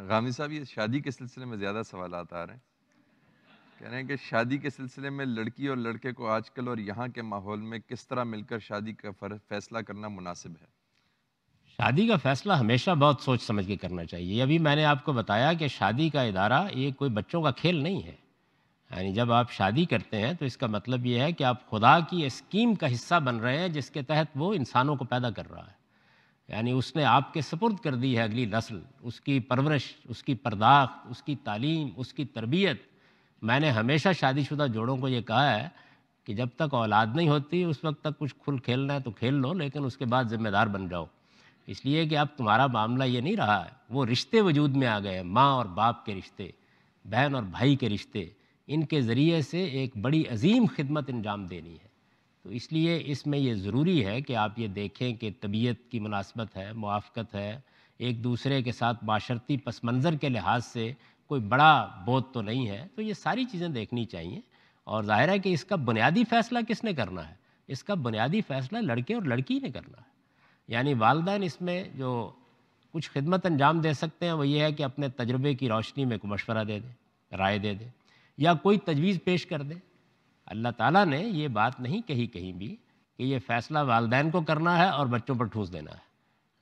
गामी साहब ये शादी के सिलसिले में ज़्यादा सवाल आ रहे हैं कह रहे हैं कि शादी के सिलसिले में लड़की और लड़के को आजकल और यहाँ के माहौल में किस तरह मिलकर शादी का फैसला करना मुनासिब है शादी का फैसला हमेशा बहुत सोच समझ के करना चाहिए अभी मैंने आपको बताया कि शादी का इदारा ये कोई बच्चों का खेल नहीं है यानी जब आप शादी करते हैं तो इसका मतलब ये है कि आप खुदा की स्कीम का हिस्सा बन रहे हैं जिसके तहत वो इंसानों को पैदा कर रहा है यानी उसने आपके सपुर्द कर दी है अगली नस्ल उसकी परवरिश उसकी परदाख उसकी तालीम उसकी तरबियत मैंने हमेशा शादीशुदा जोड़ों को ये कहा है कि जब तक औलाद नहीं होती उस वक्त तक कुछ खुल खेलना है तो खेल लो लेकिन उसके बाद ज़िम्मेदार बन जाओ इसलिए कि अब तुम्हारा मामला ये नहीं रहा है वो रिश्ते वजूद में आ गए हैं माँ और बाप के रिश्ते बहन और भाई के रिश्ते इनके ज़रिए से एक बड़ी अजीम खिदमत अंजाम देनी है तो इसलिए इसमें ये ज़रूरी है कि आप ये देखें कि तबीयत की मुनासबत है मुआफ़त है एक दूसरे के साथ माशरती पस मंज़र के लिहाज से कोई बड़ा बोध तो नहीं है तो ये सारी चीज़ें देखनी चाहिए और ज़ाहिर है कि इसका बुनियादी फ़ैसला किसने करना है इसका बुनियादी फ़ैसला लड़के और लड़की ने करना है यानी वालदेन इसमें जो कुछ खिदमत अंजाम दे सकते हैं वो ये है कि अपने तजर्बे की रोशनी में को मशवरा दे दें राय दे दें या कोई तजवीज़ पेश कर दें अल्लाह ताला ने ये बात नहीं कही कहीं भी कि ये फ़ैसला वालदेन को करना है और बच्चों पर ठूस देना है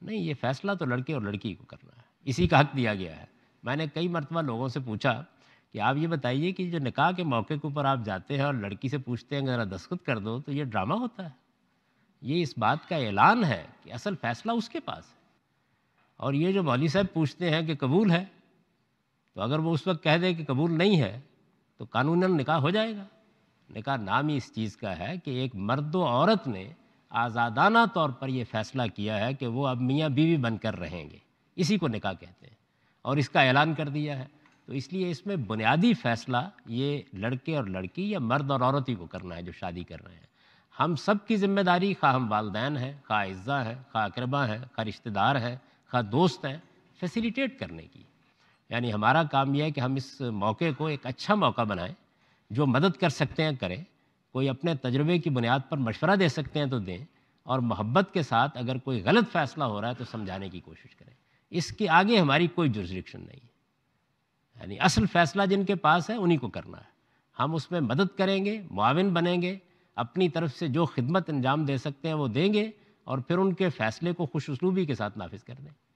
नहीं ये फ़ैसला तो लड़के और लड़की को करना है इसी का हक दिया गया है मैंने कई मरतबा लोगों से पूछा कि आप ये बताइए कि जो निकाह के मौके के ऊपर आप जाते हैं और लड़की से पूछते हैं ज़रा दस्खत कर दो तो ये ड्रामा होता है ये इस बात का ऐलान है कि असल फ़ैसला उसके पास है और ये जो मौली साहब पूछते हैं कि कबूल है तो अगर वो उस वक्त कह दे कि कबूल नहीं है तो कानूनन निकाह हो जाएगा ने कहा नाम ही इस चीज़ का है कि एक मर्द औरत ने आज़ादाना तौर पर यह फ़ैसला किया है कि वो अब मियाँ बीवी बनकर रहेंगे इसी को निका कहते हैं और इसका ऐलान कर दिया है तो इसलिए इसमें बुनियादी फ़ैसला ये लड़के और लड़की या मर्द और औरत ही को करना है जो शादी कर रहे हैं हम सब की ज़िम्मेदारी खा हम वालदेन हैं खा इज़्ज़ा है खा अकरबा है खा रिश्तेदार हैं खा दोस्त हैं फैसिलिटेट करने की यानी हमारा काम यह है कि हम इस मौके को एक अच्छा मौका बनाएं जो मदद कर सकते हैं करें कोई अपने तजर्बे की बुनियाद पर मशवरा दे सकते हैं तो दें और मोहब्बत के साथ अगर कोई गलत फ़ैसला हो रहा है तो समझाने की कोशिश करें इसके आगे हमारी कोई जुरिस्डिक्शन नहीं है यानी असल फ़ैसला जिनके पास है उन्हीं को करना है हम उसमें मदद करेंगे मुआवन बनेंगे अपनी तरफ से जो खिदमत अंजाम दे सकते हैं वो देंगे और फिर उनके फ़ैसले को खुश के साथ नाफिज कर दें